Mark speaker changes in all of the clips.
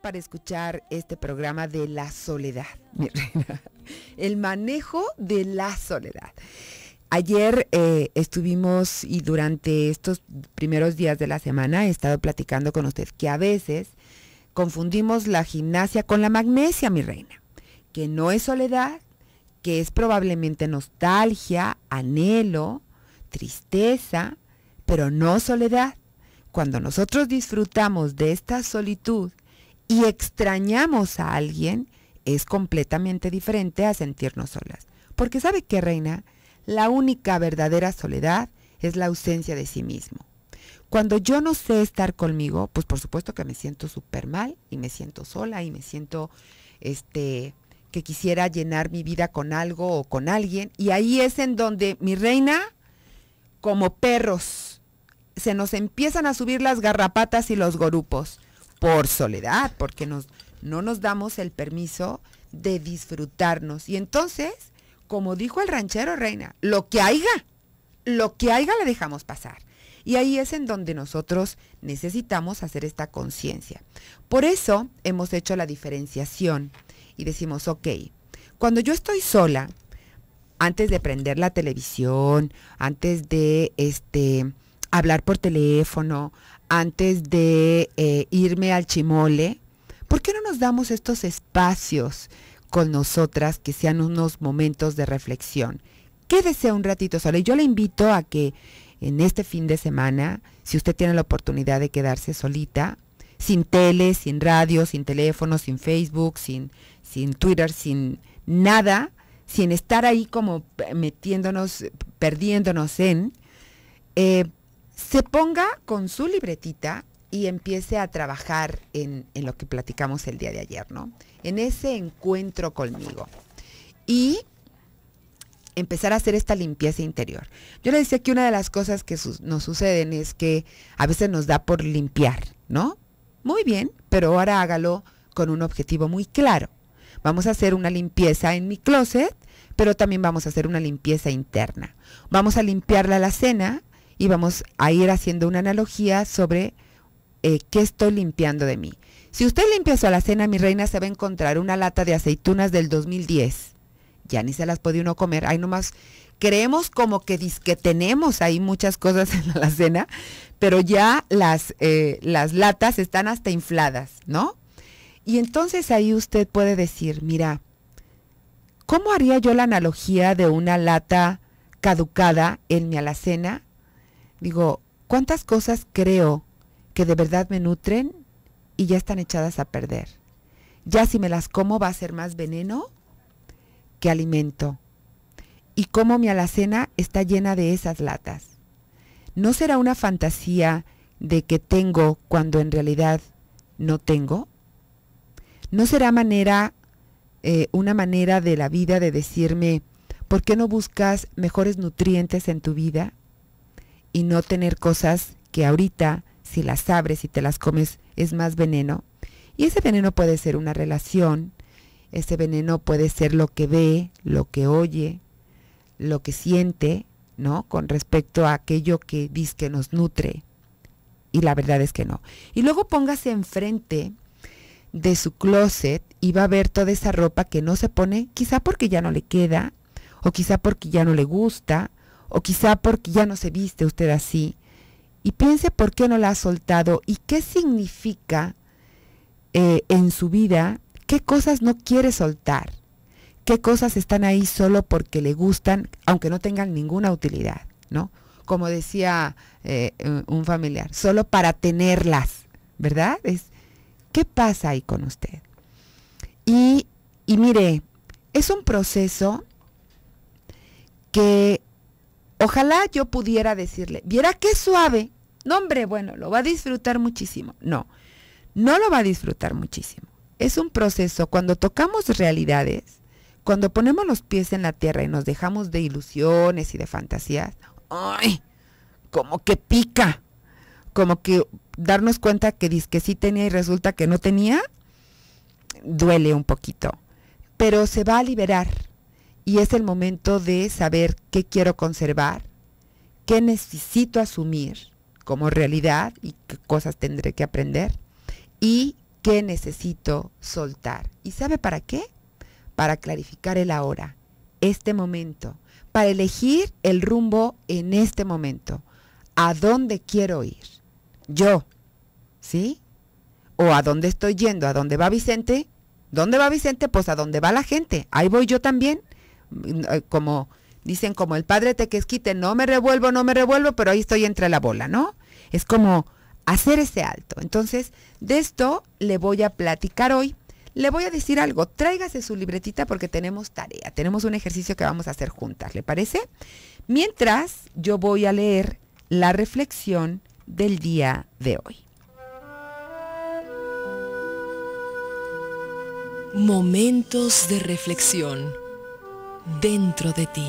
Speaker 1: para escuchar este programa de la soledad, mi reina. El manejo de la soledad. Ayer eh, estuvimos y durante estos primeros días de la semana he estado platicando con usted que a veces confundimos la gimnasia con la magnesia, mi reina, que no es soledad, que es probablemente nostalgia, anhelo, tristeza, pero no soledad. Cuando nosotros disfrutamos de esta solitud y extrañamos a alguien, es completamente diferente a sentirnos solas. Porque sabe qué, reina, la única verdadera soledad es la ausencia de sí mismo. Cuando yo no sé estar conmigo, pues por supuesto que me siento súper mal y me siento sola y me siento este que quisiera llenar mi vida con algo o con alguien. Y ahí es en donde mi reina, como perros, se nos empiezan a subir las garrapatas y los gorupos por soledad, porque nos, no nos damos el permiso de disfrutarnos. Y entonces, como dijo el ranchero Reina, lo que haya, lo que haya la dejamos pasar. Y ahí es en donde nosotros necesitamos hacer esta conciencia. Por eso hemos hecho la diferenciación y decimos, ok, cuando yo estoy sola, antes de prender la televisión, antes de este hablar por teléfono, antes de eh, irme al chimole, ¿por qué no nos damos estos espacios con nosotras que sean unos momentos de reflexión? Quédese un ratito sola y yo le invito a que en este fin de semana, si usted tiene la oportunidad de quedarse solita, sin tele, sin radio, sin teléfono, sin Facebook, sin, sin Twitter, sin nada, sin estar ahí como metiéndonos, perdiéndonos en, eh, se ponga con su libretita y empiece a trabajar en, lo que platicamos el día de ayer, ¿no? En ese encuentro conmigo. Y empezar a hacer esta limpieza interior. Yo le decía que una de las cosas que nos suceden es que a veces nos da por limpiar, ¿no? Muy bien, pero ahora hágalo con un objetivo muy claro. Vamos a hacer una limpieza en mi closet, pero también vamos a hacer una limpieza interna. Vamos a limpiar la alacena, y vamos a ir haciendo una analogía sobre eh, qué estoy limpiando de mí. Si usted limpia su alacena, mi reina, se va a encontrar una lata de aceitunas del 2010. Ya ni se las podía uno comer, hay nomás creemos como que que tenemos ahí muchas cosas en la alacena, pero ya las, eh, las latas están hasta infladas, ¿no? Y entonces ahí usted puede decir, mira, ¿cómo haría yo la analogía de una lata caducada en mi alacena Digo, ¿cuántas cosas creo que de verdad me nutren y ya están echadas a perder? Ya si me las como va a ser más veneno que alimento. Y cómo mi alacena está llena de esas latas. ¿No será una fantasía de que tengo cuando en realidad no tengo? ¿No será manera, eh, una manera de la vida de decirme, ¿por qué no buscas mejores nutrientes en tu vida? y no tener cosas que ahorita, si las abres y te las comes, es más veneno. Y ese veneno puede ser una relación, ese veneno puede ser lo que ve, lo que oye, lo que siente, ¿no? Con respecto a aquello que dice que nos nutre. Y la verdad es que no. Y luego póngase enfrente de su closet y va a ver toda esa ropa que no se pone, quizá porque ya no le queda, o quizá porque ya no le gusta, o quizá porque ya no se viste usted así, y piense por qué no la ha soltado y qué significa eh, en su vida, qué cosas no quiere soltar, qué cosas están ahí solo porque le gustan, aunque no tengan ninguna utilidad, ¿no? Como decía eh, un familiar, solo para tenerlas, ¿verdad? Es, ¿Qué pasa ahí con usted? Y, y mire, es un proceso que Ojalá yo pudiera decirle, viera qué suave. No, hombre, bueno, lo va a disfrutar muchísimo. No, no lo va a disfrutar muchísimo. Es un proceso, cuando tocamos realidades, cuando ponemos los pies en la tierra y nos dejamos de ilusiones y de fantasías, ¡ay! Como que pica. Como que darnos cuenta que disque sí tenía y resulta que no tenía, duele un poquito. Pero se va a liberar, y es el momento de saber qué quiero conservar, qué necesito asumir como realidad y qué cosas tendré que aprender y qué necesito soltar. ¿Y sabe para qué? Para clarificar el ahora, este momento, para elegir el rumbo en este momento, a dónde quiero ir. Yo, ¿sí? O a dónde estoy yendo, a dónde va Vicente. ¿Dónde va Vicente? Pues a dónde va la gente. Ahí voy yo también. Eh, como dicen como el padre te esquite, no me revuelvo, no me revuelvo, pero ahí estoy entre la bola, ¿no? Es como hacer ese alto. Entonces, de esto le voy a platicar hoy. Le voy a decir algo, tráigase su libretita porque tenemos tarea, tenemos un ejercicio que vamos a hacer juntas, ¿le parece? Mientras yo voy a leer la reflexión del día de hoy. Momentos de reflexión dentro de ti.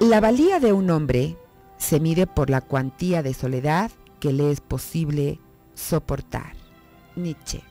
Speaker 1: La valía de un hombre se mide por la cuantía de soledad que le es posible soportar. Nietzsche.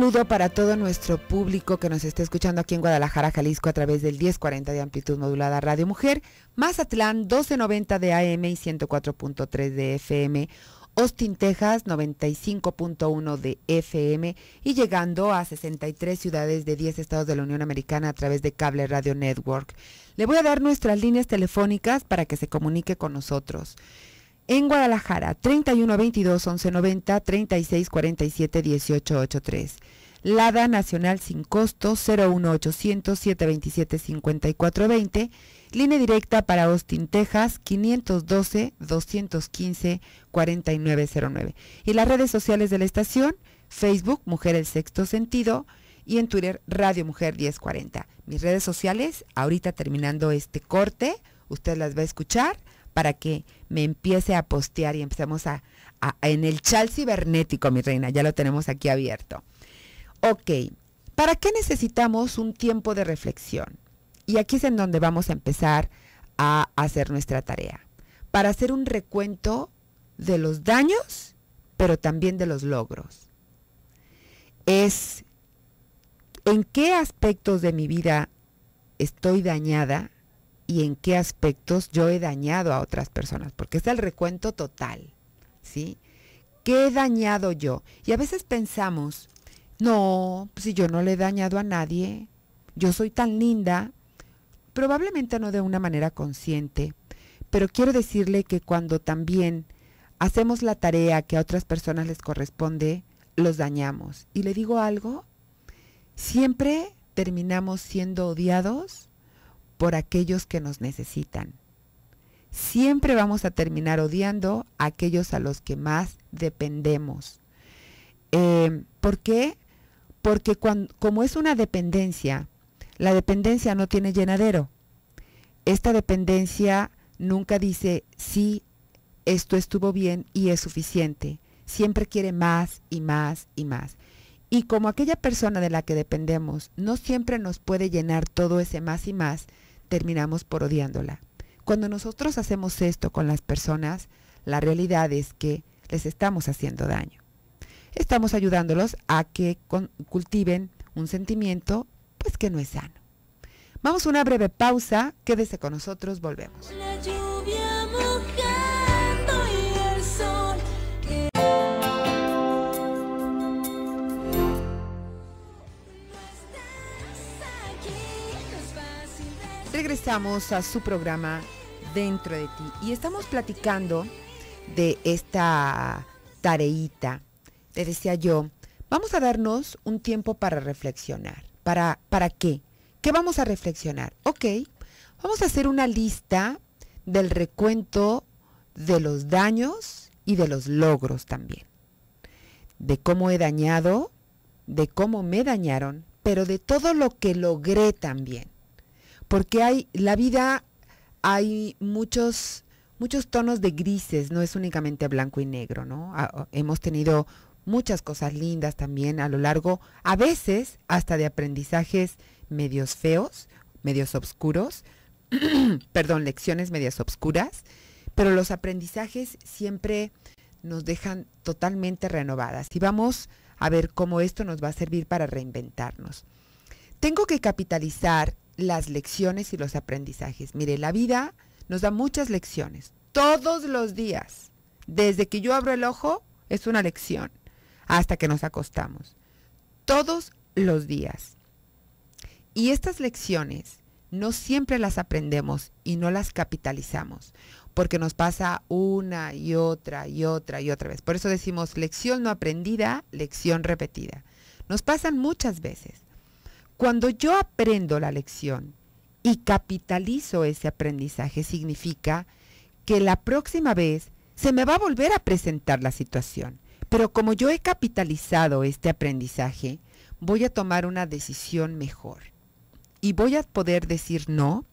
Speaker 1: saludo para todo nuestro público que nos está escuchando aquí en Guadalajara, Jalisco, a través del 1040 de amplitud modulada Radio Mujer, Mazatlán 1290 de AM y 104.3 de FM, Austin, Texas 95.1 de FM y llegando a 63 ciudades de 10 estados de la Unión Americana a través de Cable Radio Network. Le voy a dar nuestras líneas telefónicas para que se comunique con nosotros. En Guadalajara, 3122-1190, 3647-1883. Lada Nacional sin costo, 01800-727-5420. Línea directa para Austin, Texas, 512-215-4909. Y las redes sociales de la estación, Facebook, Mujer el Sexto Sentido, y en Twitter, Radio Mujer 1040. Mis redes sociales, ahorita terminando este corte, usted las va a escuchar para que me empiece a postear y empecemos a, en el chal cibernético, mi reina, ya lo tenemos aquí abierto. Ok, ¿para qué necesitamos un tiempo de reflexión? Y aquí es en donde vamos a empezar a hacer nuestra tarea, para hacer un recuento de los daños, pero también de los logros. Es en qué aspectos de mi vida estoy dañada y en qué aspectos yo he dañado a otras personas, porque es el recuento total, ¿sí? ¿Qué he dañado yo? Y a veces pensamos, no, pues si yo no le he dañado a nadie, yo soy tan linda, probablemente no de una manera consciente, pero quiero decirle que cuando también hacemos la tarea que a otras personas les corresponde, los dañamos. Y le digo algo, siempre terminamos siendo odiados por aquellos que nos necesitan. Siempre vamos a terminar odiando a aquellos a los que más dependemos. Eh, ¿Por qué? Porque como es una dependencia, la dependencia no tiene llenadero. Esta dependencia nunca dice, sí, esto estuvo bien y es suficiente. Siempre quiere más y más y más. Y como aquella persona de la que dependemos no siempre nos puede llenar todo ese más y más, terminamos por odiándola. Cuando nosotros hacemos esto con las personas, la realidad es que les estamos haciendo daño. Estamos ayudándolos a que cultiven un sentimiento pues que no es sano. Vamos a una breve pausa, quédese con nosotros, volvemos. Regresamos a su programa Dentro de ti y estamos platicando de esta tareita. Te decía yo, vamos a darnos un tiempo para reflexionar. ¿Para, para qué? ¿Qué vamos a reflexionar? Ok, vamos a hacer una lista del recuento de los daños y de los logros también. De cómo he dañado, de cómo me dañaron, pero de todo lo que logré también porque hay la vida hay muchos muchos tonos de grises, no es únicamente blanco y negro, ¿no? hemos tenido muchas cosas lindas también a lo largo, a veces hasta de aprendizajes medios feos, medios oscuros, perdón, lecciones medias oscuras. pero los aprendizajes siempre nos dejan totalmente renovadas y vamos a ver cómo esto nos va a servir para reinventarnos. Tengo que capitalizar las lecciones y los aprendizajes. Mire, la vida nos da muchas lecciones, todos los días. Desde que yo abro el ojo es una lección, hasta que nos acostamos. Todos los días. Y estas lecciones no siempre las aprendemos y no las capitalizamos, porque nos pasa una y otra y otra y otra vez. Por eso decimos lección no aprendida, lección repetida. Nos pasan muchas veces. Cuando yo aprendo la lección y capitalizo ese aprendizaje, significa que la próxima vez se me va a volver a presentar la situación. Pero como yo he capitalizado este aprendizaje, voy a tomar una decisión mejor. Y voy a poder decir no,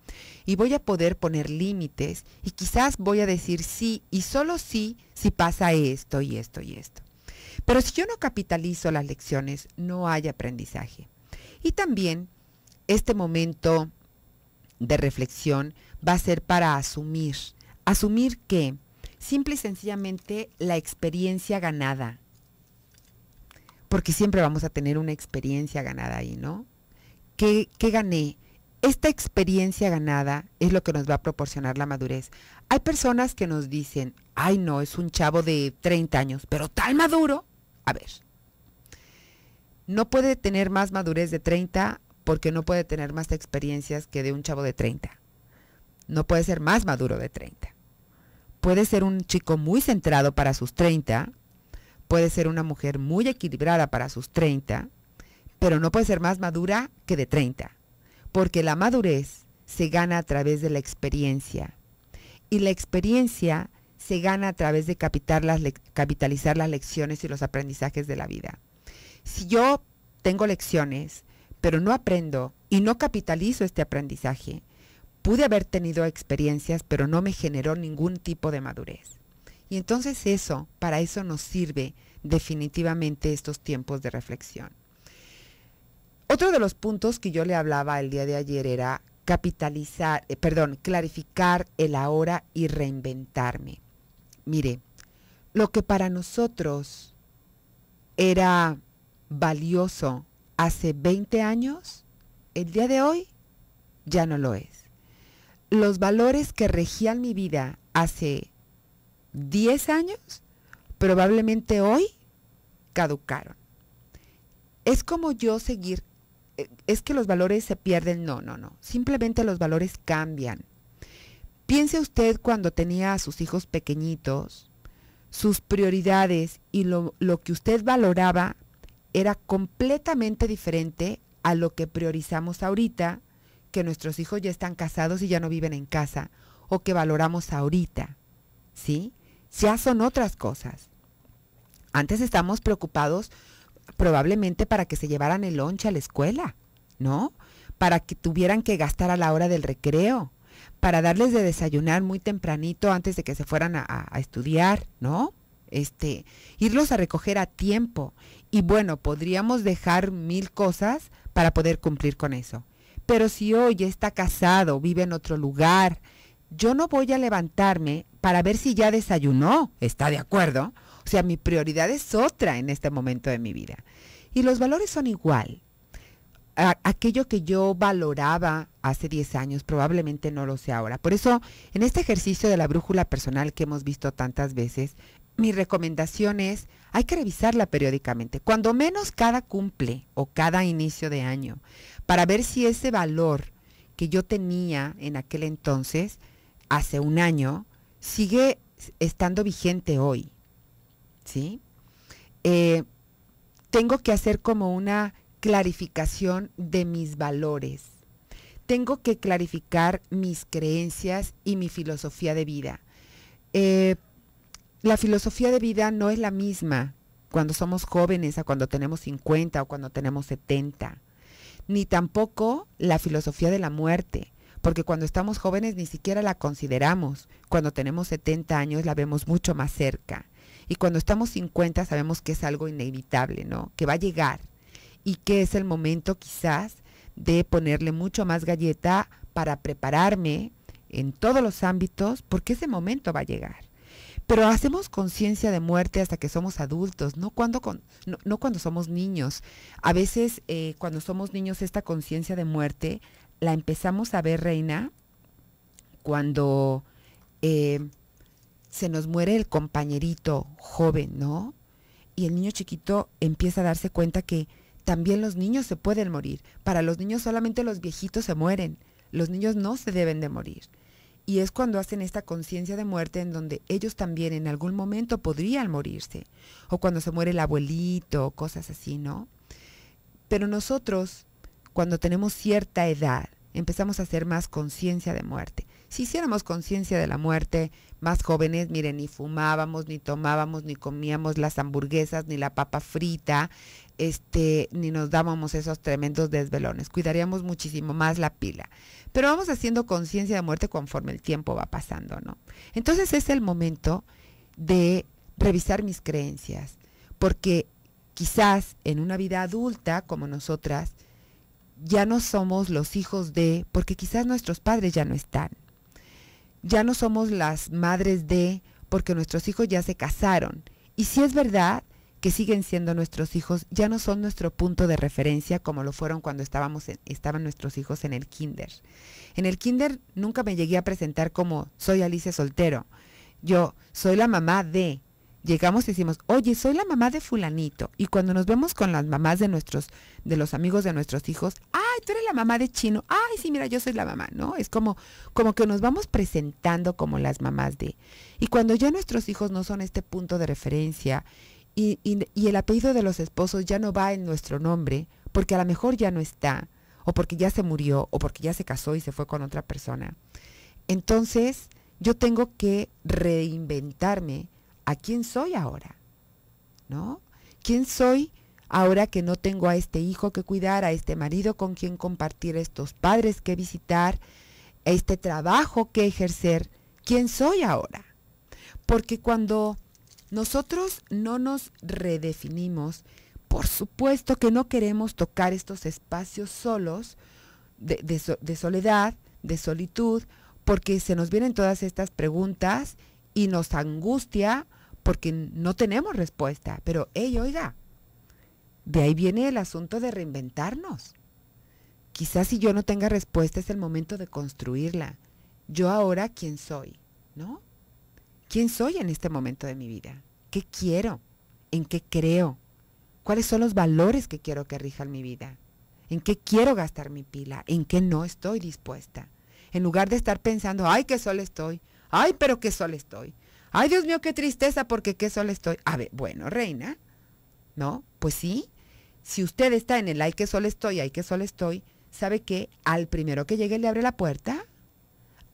Speaker 1: y voy a poder poner límites, y quizás voy a decir sí, y solo sí, si pasa esto y esto y esto. Pero si yo no capitalizo las lecciones, no hay aprendizaje. Y también este momento de reflexión va a ser para asumir, asumir que simple y sencillamente la experiencia ganada, porque siempre vamos a tener una experiencia ganada ahí, ¿no? ¿Qué, gané? Esta experiencia ganada es lo que nos va a proporcionar la madurez. Hay personas que nos dicen, ay no, es un chavo de 30 años, pero tal maduro. A ver, no puede tener más madurez de 30 porque no puede tener más experiencias que de un chavo de 30. No puede ser más maduro de 30. Puede ser un chico muy centrado para sus 30, puede ser una mujer muy equilibrada para sus 30, pero no puede ser más madura que de 30, porque la madurez se gana a través de la experiencia y la experiencia se gana a través de capitalizar las lecciones y los aprendizajes de la vida. Si yo tengo lecciones, pero no aprendo y no capitalizo este aprendizaje, pude haber tenido experiencias, pero no me generó ningún tipo de madurez. Y entonces eso, para eso nos sirve definitivamente estos tiempos de reflexión. Otro de los puntos que yo le hablaba el día de ayer era capitalizar, eh, perdón, clarificar el ahora y reinventarme. Mire, lo que para nosotros era valioso hace 20 años, el día de hoy ya no lo es. Los valores que regían mi vida hace 10 años, probablemente hoy caducaron. Es como yo seguir, eh, es que los valores se pierden, no, no, no, simplemente los valores cambian. Piense usted cuando tenía a sus hijos pequeñitos, sus prioridades y lo, lo que usted valoraba era completamente diferente a lo que priorizamos ahorita, que nuestros hijos ya están casados y ya no viven en casa, o que valoramos ahorita, ¿sí? Ya son otras cosas. Antes estamos preocupados probablemente para que se llevaran el lonche a la escuela, ¿no? Para que tuvieran que gastar a la hora del recreo, para darles de desayunar muy tempranito antes de que se fueran a, a estudiar, ¿no? Este, irlos a recoger a tiempo, y bueno, podríamos dejar mil cosas para poder cumplir con eso. Pero si hoy está casado, vive en otro lugar, yo no voy a levantarme para ver si ya desayunó, ¿está de acuerdo? O sea, mi prioridad es otra en este momento de mi vida. Y los valores son igual. aquello que yo valoraba hace 10 años probablemente no lo sé ahora. Por eso, en este ejercicio de la brújula personal que hemos visto tantas veces, mi recomendación es hay que revisarla periódicamente, cuando menos cada cumple o cada inicio de año, para ver si ese valor que yo tenía en aquel entonces, hace un año, sigue estando vigente hoy. ¿Sí? Eh, tengo que hacer como una clarificación de mis valores. Tengo que clarificar mis creencias y mi filosofía de vida. Eh, la filosofía de vida no es la misma cuando somos jóvenes a cuando tenemos 50 o cuando tenemos 70. Ni tampoco la filosofía de la muerte, porque cuando estamos jóvenes ni siquiera la consideramos. Cuando tenemos 70 años la vemos mucho más cerca. Y cuando estamos 50 sabemos que es algo inevitable, ¿no? Que va a llegar y que es el momento quizás de ponerle mucho más galleta para prepararme en todos los ámbitos porque ese momento va a llegar. Pero hacemos conciencia de muerte hasta que somos adultos, no cuando, con, no, cuando somos niños. A veces eh, cuando somos niños esta conciencia de muerte la empezamos a ver, Reina, cuando eh, se nos muere el compañerito joven, ¿no? Y el niño chiquito empieza a darse cuenta que también los niños se pueden morir. Para los niños solamente los viejitos se mueren. Los niños no se deben de morir. Y es cuando hacen esta conciencia de muerte en donde ellos también en algún momento podrían morirse. O cuando se muere el abuelito, cosas así, ¿no? Pero nosotros, cuando tenemos cierta edad, empezamos a hacer más conciencia de muerte. Si hiciéramos conciencia de la muerte, más jóvenes, miren, ni fumábamos, ni tomábamos, ni comíamos las hamburguesas, ni la papa frita, este, ni nos dábamos esos tremendos desvelones. Cuidaríamos muchísimo más la pila. Pero vamos haciendo conciencia de muerte conforme el tiempo va pasando, ¿no? Entonces es el momento de revisar mis creencias, porque quizás en una vida adulta como nosotras, ya no somos los hijos de, porque quizás nuestros padres ya no están. Ya no somos las madres de, porque nuestros hijos ya se casaron. Y si es verdad, que siguen siendo nuestros hijos, ya no son nuestro punto de referencia como lo fueron cuando estábamos estaban nuestros hijos en el kinder. En el kinder nunca me llegué a presentar como soy Alicia Soltero. Yo soy la mamá de. Llegamos y decimos, oye, soy la mamá de fulanito. Y cuando nos vemos con las mamás de nuestros, de los amigos de nuestros hijos, ay, tú eres la mamá de chino. Ay, sí, mira, yo soy la mamá, ¿no? Es como, como que nos vamos presentando como las mamás de. Y cuando ya nuestros hijos no son este punto de referencia, y, el apellido de los esposos ya no va en nuestro nombre, porque a lo mejor ya no está, o porque ya se murió, o porque ya se casó y se fue con otra persona. Entonces, yo tengo que reinventarme a quién soy ahora, ¿no? ¿Quién soy ahora que no tengo a este hijo que cuidar, a este marido con quien compartir, a estos padres que visitar, a este trabajo que ejercer? ¿Quién soy ahora? Porque cuando nosotros no nos redefinimos. Por supuesto que no queremos tocar estos espacios solos, de, soledad, de solitud, porque se nos vienen todas estas preguntas y nos angustia porque no tenemos respuesta. Pero, hey, oiga, de ahí viene el asunto de reinventarnos. Quizás si yo no tenga respuesta es el momento de construirla. Yo ahora, ¿quién soy? ¿No? quién soy en este momento de mi vida, qué quiero, en qué creo, cuáles son los valores que quiero que rijan mi vida, en qué quiero gastar mi pila, en qué no estoy dispuesta. En lugar de estar pensando, ay, qué sol estoy, ay, pero qué sol estoy, ay, Dios mío, qué tristeza porque qué sol estoy. A ver, bueno, reina, ¿no? Pues sí, si usted está en el ay, qué sol estoy, ay, qué sol estoy, ¿sabe que Al primero que llegue le abre la puerta,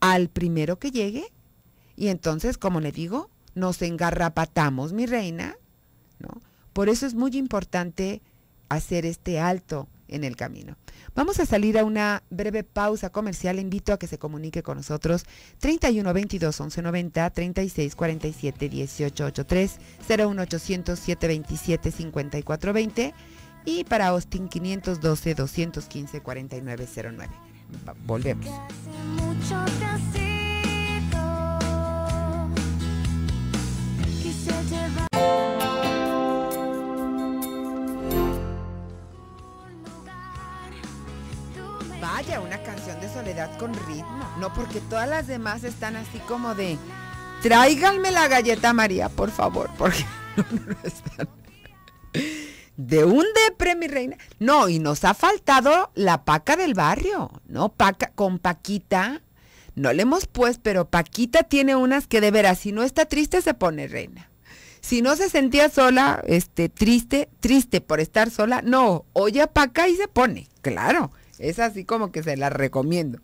Speaker 1: al primero que llegue y entonces, como le digo, nos engarrapatamos, mi reina, ¿no? Por eso es muy importante hacer este alto en el camino. Vamos a salir a una breve pausa comercial. invito a que se comunique con nosotros 31 22 11 90 36 47 18 83 01 800 727 54 20 y para Austin 512 215 49 09. Volvemos. soledad con ritmo. No, porque todas las demás están así como de, tráiganme la galleta María, por favor, porque De un depre, mi reina. No, y nos ha faltado la paca del barrio, ¿no? Paca, con Paquita. No le hemos puesto pero Paquita tiene unas que de veras, si no está triste, se pone reina. Si no se sentía sola, este, triste, triste por estar sola, no, oye a Paca y se pone, claro. Es así como que se la recomiendo.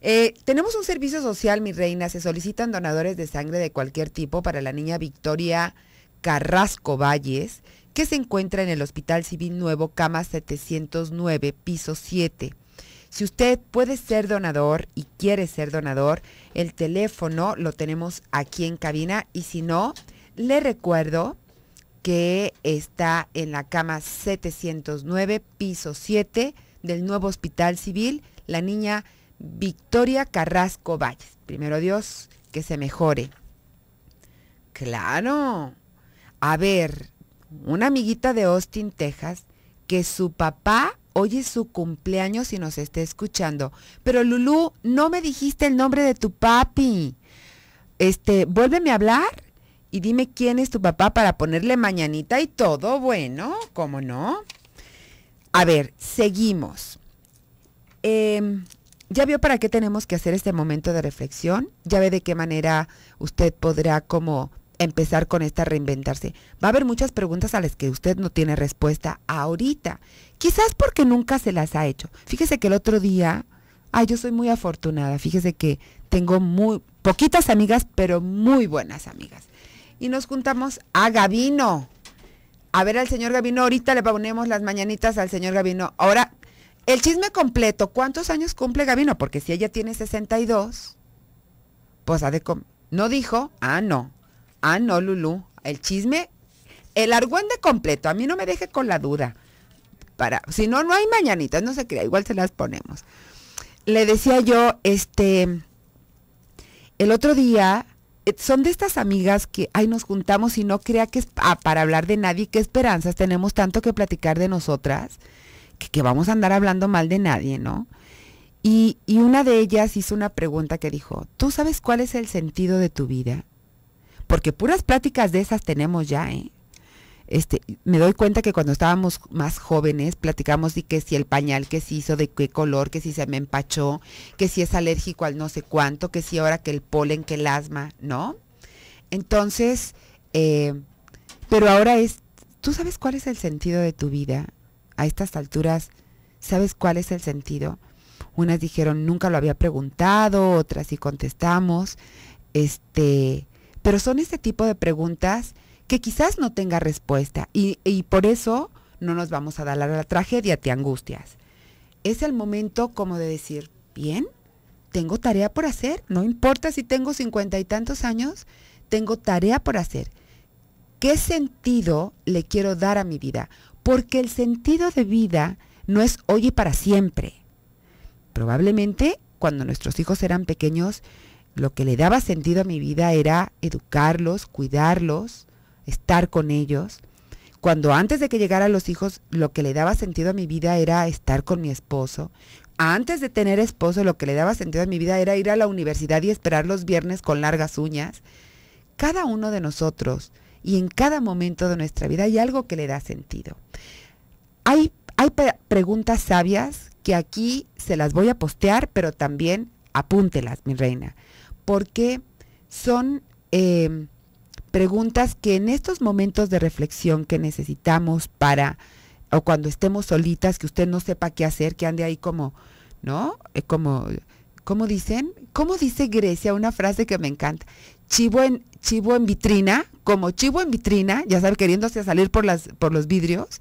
Speaker 1: Eh, tenemos un servicio social, mi reina. Se solicitan donadores de sangre de cualquier tipo para la niña Victoria Carrasco Valles, que se encuentra en el Hospital Civil Nuevo, cama 709, piso 7. Si usted puede ser donador y quiere ser donador, el teléfono lo tenemos aquí en cabina y si no, le recuerdo que está en la cama 709, piso 7, del nuevo hospital civil, la niña Victoria Carrasco Valles. Primero Dios, que se mejore. Claro. A ver, una amiguita de Austin, Texas, que su papá oye su cumpleaños y nos está escuchando. Pero Lulú, no me dijiste el nombre de tu papi. Este, vuélveme a hablar y dime quién es tu papá para ponerle mañanita y todo, bueno, ¿cómo no? A ver, seguimos. Em, ya vio para qué tenemos que hacer este momento de reflexión, ya ve de qué manera usted podrá como empezar con esta reinventarse. Va a haber muchas preguntas a las que usted no tiene respuesta ahorita, quizás porque nunca se las ha hecho. Fíjese que el otro día, ay, yo soy muy afortunada, fíjese que tengo muy poquitas amigas, pero muy buenas amigas. Y nos juntamos a Gabino a ver al señor Gabino, ahorita le ponemos las mañanitas al señor Gabino. Ahora, el chisme completo, ¿cuántos años cumple Gabino? Porque si ella tiene 62, pues ha de... No dijo, ah, no, ah, no, Lulú. El chisme, el argüende completo, a mí no me deje con la duda. Para, si no, no hay mañanitas, no se crea, igual se las ponemos. Le decía yo, este, el otro día eh, son de estas amigas que, ay, nos juntamos y no crea que es ah, para hablar de nadie, qué esperanzas, tenemos tanto que platicar de nosotras, que, vamos a andar hablando mal de nadie, ¿no? Y, y, una de ellas hizo una pregunta que dijo, ¿tú sabes cuál es el sentido de tu vida? Porque puras pláticas de esas tenemos ya, ¿eh? Este, me doy cuenta que cuando estábamos más jóvenes platicamos de que si el pañal que se hizo, de qué color, que si se me empachó, que si es alérgico al no sé cuánto, que si ahora que el polen, que el asma, ¿no? Entonces, eh, pero ahora es, ¿tú sabes cuál es el sentido de tu vida? A estas alturas, ¿sabes cuál es el sentido? Unas dijeron, nunca lo había preguntado, otras sí contestamos, este, pero son este tipo de preguntas que quizás no tenga respuesta y, y por eso no nos vamos a dar a la tragedia, te angustias. Es el momento como de decir, bien, tengo tarea por hacer, no importa si tengo cincuenta y tantos años, tengo tarea por hacer. ¿Qué sentido le quiero dar a mi vida? Porque el sentido de vida no es hoy y para siempre. Probablemente cuando nuestros hijos eran pequeños, lo que le daba sentido a mi vida era educarlos, cuidarlos, estar con ellos. Cuando antes de que llegaran los hijos, lo que le daba sentido a mi vida era estar con mi esposo. Antes de tener esposo, lo que le daba sentido a mi vida era ir a la universidad y esperar los viernes con largas uñas. Cada uno de nosotros y en cada momento de nuestra vida hay algo que le da sentido. Hay, hay preguntas sabias que aquí se las voy a postear, pero también apúntelas, mi reina, porque son eh, preguntas que en estos momentos de reflexión que necesitamos para, o cuando estemos solitas, que usted no sepa qué hacer, que ande ahí como, ¿no? Eh, como, ¿cómo dicen? ¿Cómo dice Grecia? Una frase que me encanta. Chivo en, chivo en vitrina, como chivo en vitrina, ya sabe, queriéndose salir por, las, por los vidrios.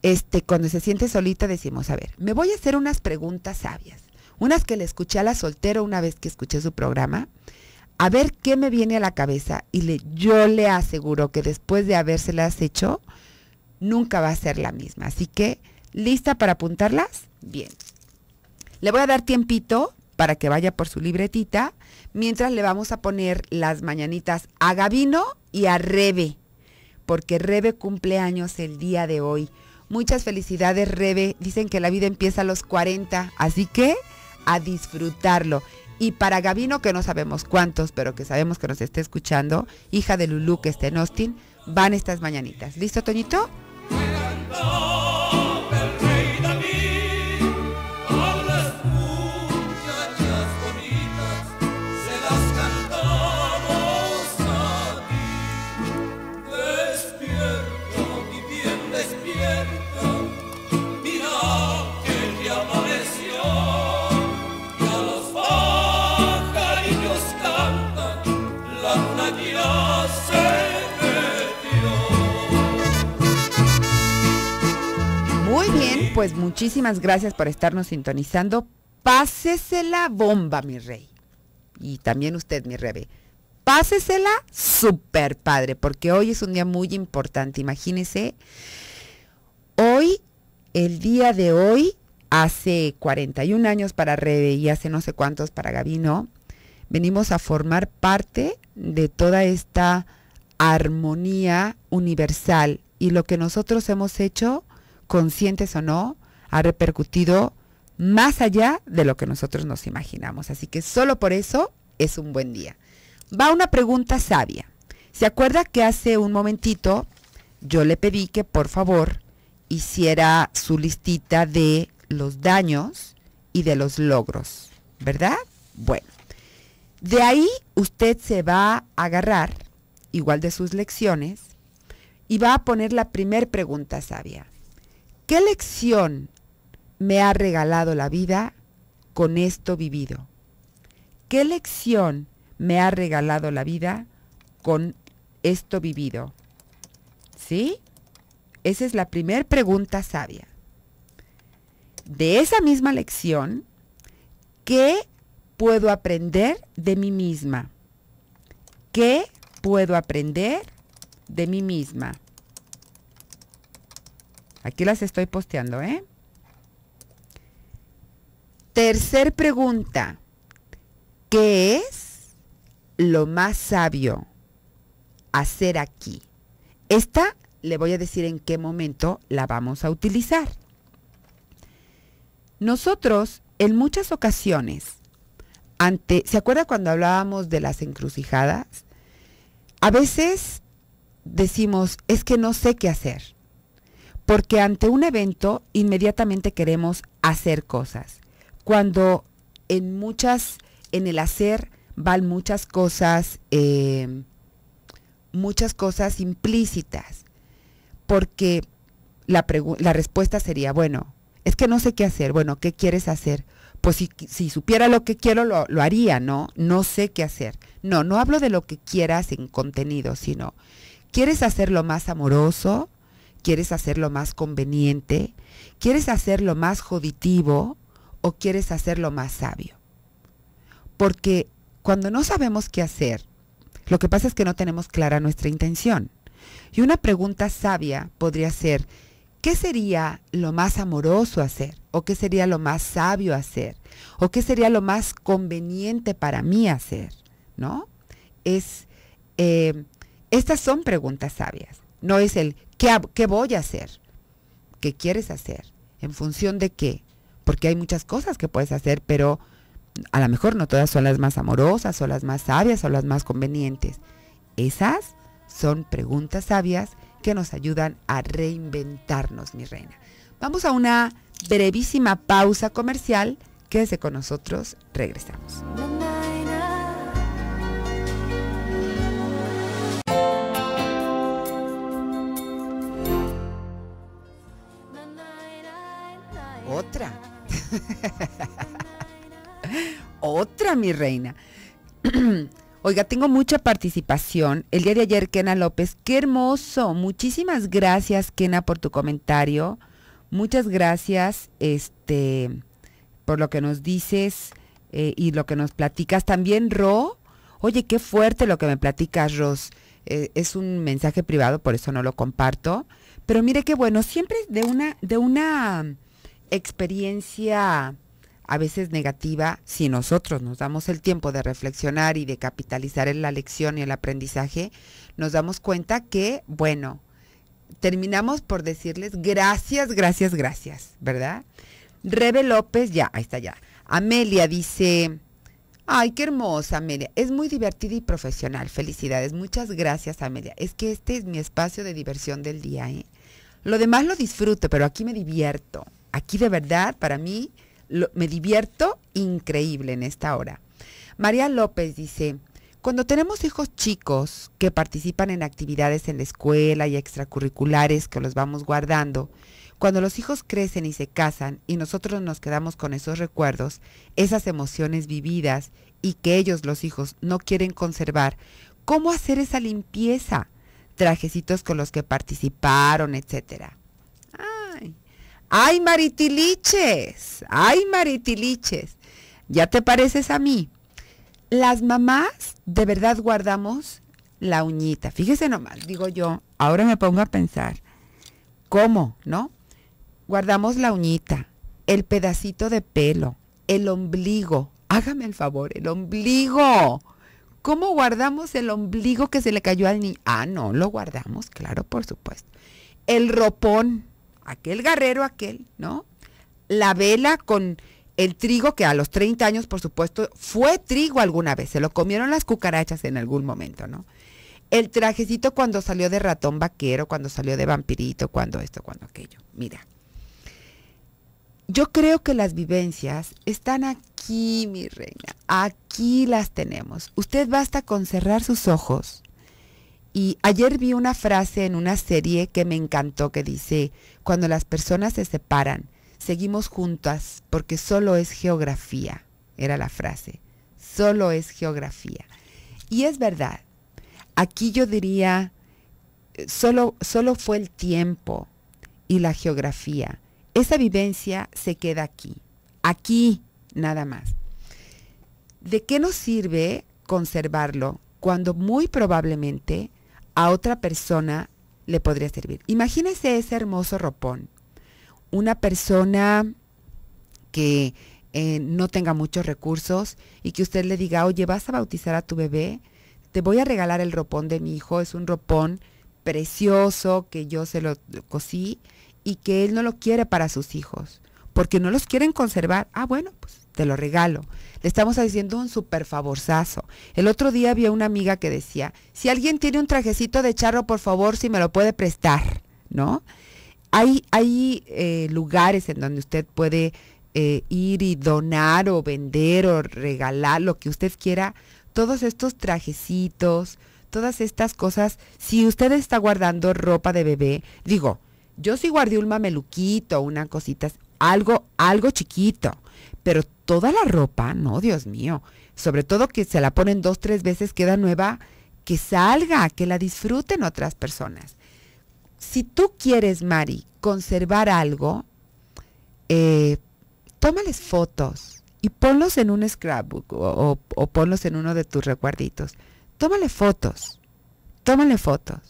Speaker 1: Este, cuando se siente solita decimos, a ver, me voy a hacer unas preguntas sabias, unas que le escuché a la soltera una vez que escuché su programa, a ver qué me viene a la cabeza y le, yo le aseguro que después de habérselas hecho, nunca va a ser la misma. Así que, ¿lista para apuntarlas? Bien. Le voy a dar tiempito para que vaya por su libretita, mientras le vamos a poner las mañanitas a Gabino y a Rebe, porque Rebe cumple años el día de hoy. Muchas felicidades, Rebe. Dicen que la vida empieza a los 40, así que a disfrutarlo. Y para Gabino, que no sabemos cuántos, pero que sabemos que nos está escuchando, hija de Lulu, que está en Austin, van estas mañanitas. ¿Listo, Toñito? pues muchísimas gracias por estarnos sintonizando. Pásese la bomba, mi rey. Y también usted, mi rebe. Pásesela super padre, porque hoy es un día muy importante. Imagínese, hoy, el día de hoy, hace 41 años para Rebe y hace no sé cuántos para Gabino, venimos a formar parte de toda esta armonía universal. Y lo que nosotros hemos hecho conscientes o no, ha repercutido más allá de lo que nosotros nos imaginamos. Así que solo por eso es un buen día. Va una pregunta sabia. ¿Se acuerda que hace un momentito yo le pedí que por favor hiciera su listita de los daños y de los logros, ¿verdad? Bueno, de ahí usted se va a agarrar, igual de sus lecciones, y va a poner la primer pregunta sabia. ¿Qué lección me ha regalado la vida con esto vivido? ¿Qué lección me ha regalado la vida con esto vivido? ¿Sí? Esa es la primera pregunta sabia. De esa misma lección, ¿qué puedo aprender de mí misma? ¿Qué puedo aprender de mí misma? Aquí las estoy posteando, ¿eh? Tercer pregunta. ¿Qué es lo más sabio hacer aquí? Esta le voy a decir en qué momento la vamos a utilizar. Nosotros, en muchas ocasiones, ante, ¿se acuerda cuando hablábamos de las encrucijadas? A veces decimos, es que no sé qué hacer porque ante un evento inmediatamente queremos hacer cosas, cuando en muchas, en el hacer van muchas cosas, em, muchas cosas implícitas, porque la, respuesta sería, bueno, es que no sé qué hacer, bueno, ¿qué quieres hacer? pues si, supiera lo que quiero, lo, lo, haría, ¿no? No sé qué hacer. No, no hablo de lo que quieras en contenido, sino, ¿quieres hacer lo más amoroso? ¿Quieres lo más conveniente? ¿Quieres hacerlo más joditivo? ¿O quieres hacerlo más sabio? Porque cuando no sabemos qué hacer, lo que pasa es que no tenemos clara nuestra intención. Y una pregunta sabia podría ser, ¿qué sería lo más amoroso hacer? ¿O qué sería lo más sabio hacer? ¿O qué sería lo más conveniente para mí hacer? ¿No? Es, eh, estas son preguntas sabias. No es el qué, voy a hacer, qué quieres hacer, en función de qué. Porque hay muchas cosas que puedes hacer, pero a lo mejor no todas son las más amorosas o las más sabias o las más convenientes. Esas son preguntas sabias que nos ayudan a reinventarnos, mi reina. Vamos a una brevísima pausa comercial. Quédese con nosotros, regresamos. otra. otra, mi reina. Oiga, tengo mucha participación. El día de ayer, Kena López, qué hermoso. Muchísimas gracias, Kena, por tu comentario. Muchas gracias, este, por lo que nos dices eh, y lo que nos platicas. También, Ro, oye, qué fuerte lo que me platicas, Ros. Eh, es un mensaje privado, por eso no lo comparto. Pero mire qué bueno, siempre de una, de una experiencia a veces negativa, si nosotros nos damos el tiempo de reflexionar y de capitalizar en la lección y el aprendizaje, nos damos cuenta que, bueno, terminamos por decirles gracias, gracias, gracias, ¿verdad? Rebe López, ya, ahí está ya. Amelia dice, ay, qué hermosa Amelia, es muy divertida y profesional, felicidades, muchas gracias Amelia, es que este es mi espacio de diversión del día, ¿eh? Lo demás lo disfruto, pero aquí me divierto aquí de verdad, para mí, me divierto increíble en esta hora. María López dice, cuando tenemos hijos chicos que participan en actividades en la escuela y extracurriculares que los vamos guardando, cuando los hijos crecen y se casan y nosotros nos quedamos con esos recuerdos, esas emociones vividas y que ellos los hijos no quieren conservar, ¿cómo hacer esa limpieza? Trajecitos con los que participaron, etcétera. ¡Ay, Maritiliches! ¡Ay, Maritiliches! ¿Ya te pareces a mí? Las mamás de verdad guardamos la uñita. Fíjese nomás, digo yo, ahora me pongo a pensar, ¿cómo, no? Guardamos la uñita, el pedacito de pelo, el ombligo. Hágame el favor, el ombligo. ¿Cómo guardamos el ombligo que se le cayó al niño? Ah, no, lo guardamos, claro, por supuesto. El ropón, aquel guerrero, aquel, ¿no? La vela con el trigo que a los 30 años, por supuesto, fue trigo alguna vez, se lo comieron las cucarachas en algún momento, ¿no? El trajecito cuando salió de ratón vaquero, cuando salió de vampirito, cuando esto, cuando aquello. Mira, yo creo que las vivencias están aquí, mi reina, aquí las tenemos. Usted basta con cerrar sus ojos y ayer vi una frase en una serie que me encantó que dice, cuando las personas se separan, seguimos juntas porque solo es geografía, era la frase, solo es geografía. Y es verdad, aquí yo diría, eh, solo, solo fue el tiempo y la geografía. Esa vivencia se queda aquí, aquí nada más. ¿De qué nos sirve conservarlo cuando muy probablemente a otra persona le podría servir. Imagínese ese hermoso ropón. Una persona que eh, no tenga muchos recursos y que usted le diga, oye, vas a bautizar a tu bebé, te voy a regalar el ropón de mi hijo, es un ropón precioso que yo se lo cosí y que él no lo quiere para sus hijos porque no los quieren conservar. Ah, bueno, pues te lo regalo. Le estamos haciendo un super El otro día había una amiga que decía, si alguien tiene un trajecito de charro, por favor, si me lo puede prestar, ¿no? Hay, hay eh, lugares en donde usted puede eh, ir y donar o vender o regalar lo que usted quiera, todos estos trajecitos, todas estas cosas. Si usted está guardando ropa de bebé, digo, yo sí guardé un mameluquito, una cosita, algo, algo chiquito, pero toda la ropa, no, Dios mío, sobre todo que se la ponen dos, tres veces, queda nueva, que salga, que la disfruten otras personas. Si tú quieres, Mari, conservar algo, eh, tómales fotos y ponlos en un scrapbook o, o ponlos en uno de tus recuerditos. Tómale fotos, tómale fotos,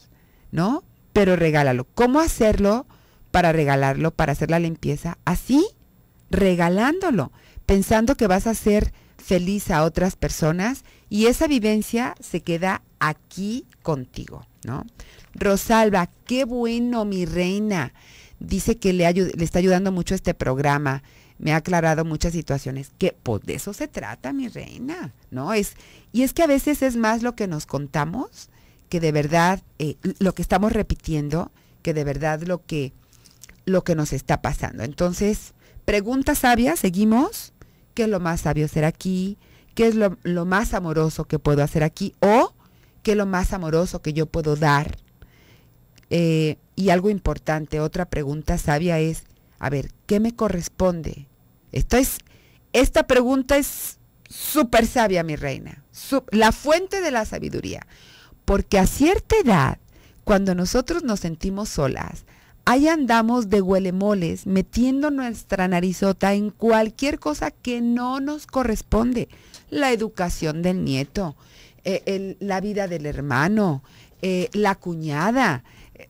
Speaker 1: ¿no? Pero regálalo. ¿Cómo hacerlo? para regalarlo, para hacer la limpieza, así, regalándolo, pensando que vas a ser feliz a otras personas y esa vivencia se queda aquí contigo, ¿no? Rosalba, qué bueno, mi reina. Dice que le, le está ayudando mucho este programa. Me ha aclarado muchas situaciones. Que pues, de eso se trata, mi reina, ¿no? Es, y es que a veces es más lo que nos contamos que de verdad, eh, lo que estamos repitiendo, que de verdad lo que lo que nos está pasando. Entonces, pregunta sabia, seguimos. ¿Qué es lo más sabio hacer aquí? ¿Qué es lo, más amoroso que puedo hacer aquí? ¿O qué es lo más amoroso que yo puedo dar? Eh, y algo importante, otra pregunta sabia es, a ver, ¿qué me corresponde? Esto es, esta pregunta es súper sabia, mi reina, la fuente de la sabiduría. Porque a cierta edad, cuando nosotros nos sentimos solas, Ahí andamos de huelemoles, metiendo nuestra narizota en cualquier cosa que no nos corresponde. La educación del nieto, eh, la vida del hermano, eh, la cuñada. Eh,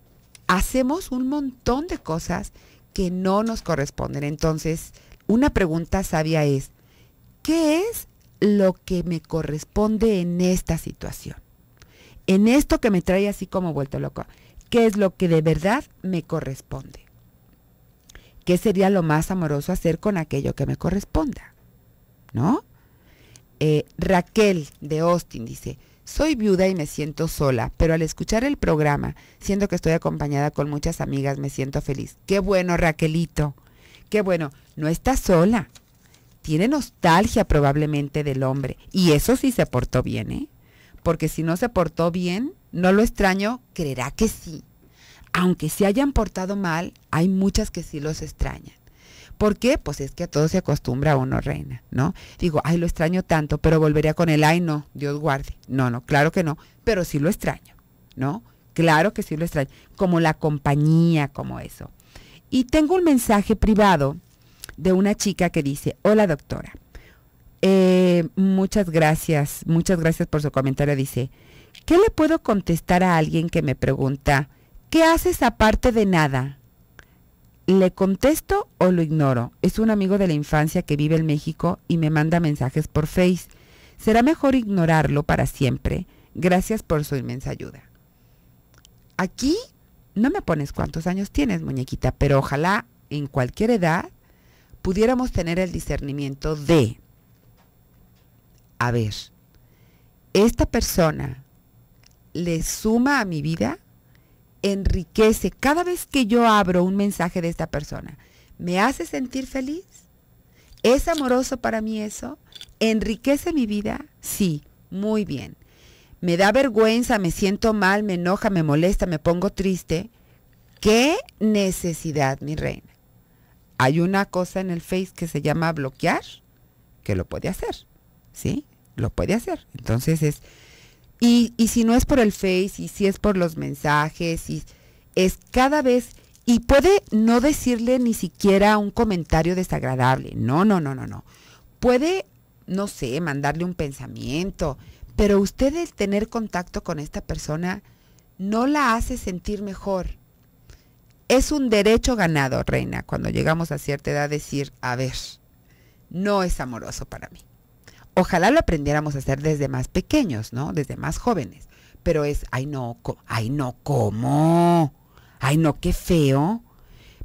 Speaker 1: hacemos un montón de cosas que no nos corresponden. Entonces, una pregunta sabia es, ¿qué es lo que me corresponde en esta situación? En esto que me trae así como vuelto loco qué es lo que de verdad me corresponde. ¿Qué sería lo más amoroso hacer con aquello que me corresponda? ¿No? Eh, Raquel de Austin dice, soy viuda y me siento sola, pero al escuchar el programa, siento que estoy acompañada con muchas amigas, me siento feliz. Qué bueno, Raquelito. Qué bueno, no está sola. Tiene nostalgia probablemente del hombre. Y eso sí se portó bien, ¿eh? Porque si no se portó bien, no lo extraño, creerá que sí. Aunque se hayan portado mal, hay muchas que sí los extrañan. ¿Por qué? Pues es que a todos se acostumbra a uno, reina, ¿no? Digo, ay, lo extraño tanto, pero volvería con el, ay, no, Dios guarde. No, no, claro que no, pero sí lo extraño, ¿no? Claro que sí lo extraño, como la compañía, como eso. Y tengo un mensaje privado de una chica que dice, hola doctora, eh, muchas gracias, muchas gracias por su comentario, dice, ¿Qué le puedo contestar a alguien que me pregunta, ¿qué haces aparte de nada? ¿Le contesto o lo ignoro? Es un amigo de la infancia que vive en México y me manda mensajes por Face. Será mejor ignorarlo para siempre. Gracias por su inmensa ayuda. Aquí no me pones cuántos años tienes, muñequita, pero ojalá en cualquier edad pudiéramos tener el discernimiento de, a ver, esta persona le suma a mi vida, enriquece. Cada vez que yo abro un mensaje de esta persona, ¿me hace sentir feliz? ¿Es amoroso para mí eso? ¿Enriquece mi vida? Sí, muy bien. ¿Me da vergüenza, me siento mal, me enoja, me molesta, me pongo triste? ¿Qué necesidad, mi reina? Hay una cosa en el Face que se llama bloquear, que lo puede hacer, ¿sí? Lo puede hacer. Entonces es y, y si no es por el Face, y si es por los mensajes, y es cada vez, y puede no decirle ni siquiera un comentario desagradable, no, no, no, no, no. Puede, no sé, mandarle un pensamiento, pero ustedes tener contacto con esta persona no la hace sentir mejor. Es un derecho ganado, reina, cuando llegamos a cierta edad decir, a ver, no es amoroso para mí. Ojalá lo aprendiéramos a hacer desde más pequeños, ¿no? Desde más jóvenes. Pero es, ay no, ay no, ¿cómo? Ay no, qué feo.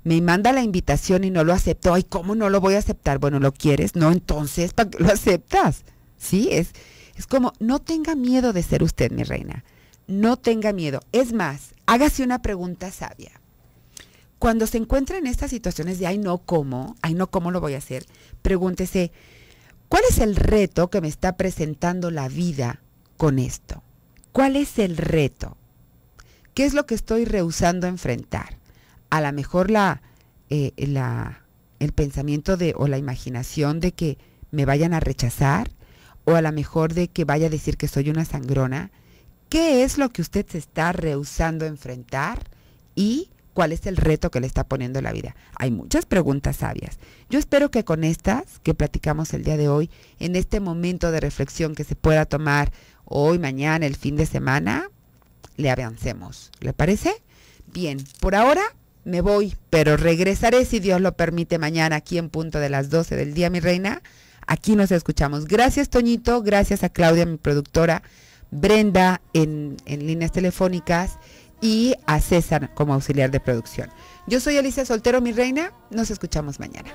Speaker 1: Me manda la invitación y no lo acepto. Ay, ¿cómo no lo voy a aceptar? Bueno, ¿lo quieres? No, entonces, ¿para qué lo aceptas? Sí, es, es como, no tenga miedo de ser usted, mi reina. No tenga miedo. Es más, hágase una pregunta sabia. Cuando se encuentra en estas situaciones de, ay, no, ¿cómo? Ay, no, ¿cómo lo voy a hacer? Pregúntese, ¿Cuál es el reto que me está presentando la vida con esto? ¿Cuál es el reto? ¿Qué es lo que estoy rehusando enfrentar? A lo mejor eh, la, el pensamiento de, o la imaginación de que me vayan a rechazar, o a lo mejor de que vaya a decir que soy una sangrona. ¿Qué es lo que usted se está rehusando enfrentar? Y cuál es el reto que le está poniendo la vida. Hay muchas preguntas sabias. Yo espero que con estas que platicamos el día de hoy, en este momento de reflexión que se pueda tomar hoy, mañana, el fin de semana, le avancemos. ¿Le parece? Bien, por ahora me voy, pero regresaré si Dios lo permite mañana aquí en punto de las 12 del día, mi reina. Aquí nos escuchamos. Gracias, Toñito. Gracias a Claudia, mi productora. Brenda en, en líneas telefónicas y a César como auxiliar de producción. Yo soy Alicia Soltero, mi reina. Nos escuchamos mañana.